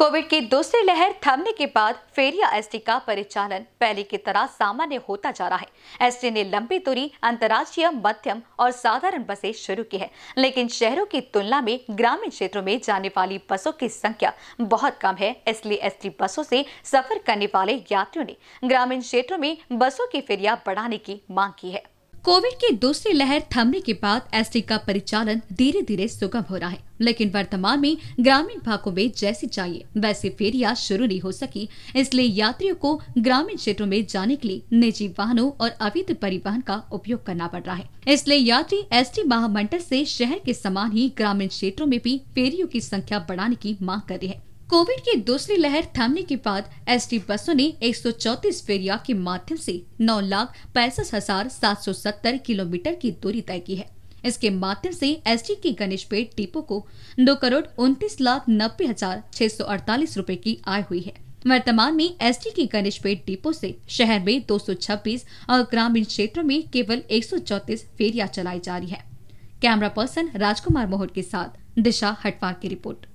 Covid की दूसरी लहर थमने के बाद फेरिया एसटी का परिचालन पहले की तरह सामान्य होता जा रहा है एसटी ने लंबी दूरी अंतर्राष्ट्रीय मध्यम और साधारण बसें शुरू की है लेकिन शहरों की तुलना में ग्रामीण क्षेत्रों में जाने वाली बसों की संख्या बहुत कम है इसलिए एसटी बसों से सफर करने वाले यात्रियों ने ग्रामीण क्षेत्रों में बसों की फेरिया बढ़ाने की मांग की है कोविड की दूसरी लहर थमने के बाद एस का परिचालन धीरे धीरे सुगम हो रहा है लेकिन वर्तमान में ग्रामीण भागों में जैसे चाहिए वैसे फेरिया शुरू नहीं हो सकी इसलिए यात्रियों को ग्रामीण क्षेत्रों में जाने के लिए निजी वाहनों और अवैध परिवहन का उपयोग करना पड़ रहा है इसलिए यात्री एस टी महामंडल ऐसी शहर के समान ही ग्रामीण क्षेत्रों में भी फेरियों की संख्या बढ़ाने की मांग कर रही है कोविड की दूसरी लहर थमने के बाद टी बसों ने चौतीस फेरिया के माध्यम से नौ लाख पैंसठ हजार सात सौ सत्तर किलोमीटर की दूरी तय की है इसके माध्यम से की के गणेशपेट डिपो को दो करोड़ उनतीस लाख नब्बे हजार छह सौ अड़तालीस रूपए की आय हुई है वर्तमान में एस की के गणेशपेट डिपो से शहर में दो सौ छब्बीस और ग्रामीण क्षेत्रों में केवल एक सौ चौतीस फेरिया चलाई जा रही है कैमरा पर्सन राजकुमार मोहर के साथ दिशा हटवार की रिपोर्ट